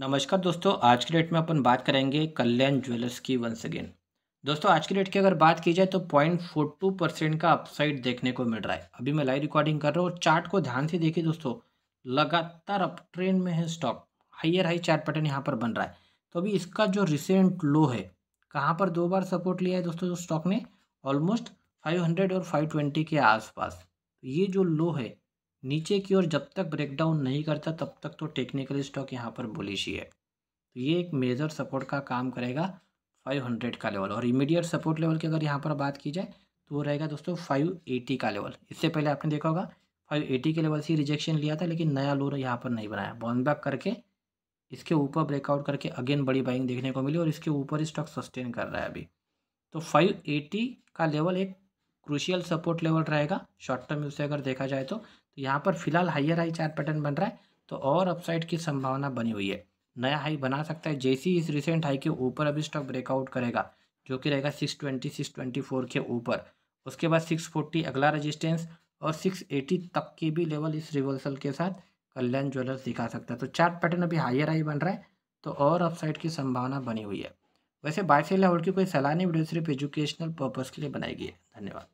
नमस्कार दोस्तों आज के डेट में अपन बात करेंगे कल्याण ज्वेलर्स की वंस अगेन दोस्तों आज के डेट की अगर बात की जाए तो पॉइंट फोर टू परसेंट का अपसाइड देखने को मिल रहा है अभी मैं लाइव रिकॉर्डिंग कर रहा हूँ और चार्ट को ध्यान से देखिए दोस्तों लगातार अप ट्रेंड में है stock higher high chart pattern यहाँ पर बन रहा है तो अभी इसका जो रिसेंट लो है कहाँ पर दो बार सपोर्ट लिया है दोस्तों स्टॉक ने ऑलमोस्ट फाइव हंड्रेड और फाइव ट्वेंटी के आसपास ये जो लो है नीचे की ओर जब तक ब्रेकडाउन नहीं करता तब तक तो टेक्निकल स्टॉक यहाँ पर बुलिश ही है तो ये एक मेजर सपोर्ट का काम करेगा 500 का लेवल और इमीडिएट सपोर्ट लेवल की अगर यहाँ पर बात की जाए तो वो रहेगा दोस्तों 580 का लेवल इससे पहले आपने देखा होगा 580 के लेवल से रिजेक्शन लिया था लेकिन नया लोर यहाँ पर नहीं बनाया बॉन्बैक करके इसके ऊपर ब्रेकआउट करके अगेन बड़ी बाइंग देखने को मिली और इसके ऊपर स्टॉक सस्टेन कर रहा है अभी तो एटी का लेवल एक क्रूशियल सपोर्ट लेवल रहेगा शॉर्ट टर्म में से अगर देखा जाए तो, तो यहाँ पर फिलहाल हाइयर हाई चार्ट पैटर्न बन रहा है तो और अपसाइड की संभावना बनी हुई है नया हाई बना सकता है जैसे ही इस रिसेंट हाई के ऊपर अभी स्टॉक ब्रेकआउट करेगा जो कि रहेगा six twenty six twenty four के ऊपर उसके बाद सिक्स फोर्टी अगला रजिस्टेंस और सिक्स एटी तक के भी लेवल इस रिवर्सल के साथ कल्याण ज्वेलर्स दिखा सकता है तो चार्ट पैटर्न अभी हाइयर हाई बन रहा है तो और अपसाइड की संभावना बनी हुई है वैसे बाय सेल होल्ड की कोई सलाह नहीं वीडियो सिर्फ एजुकेशनल पर्पज़ के लिए बनाई गई है धन्यवाद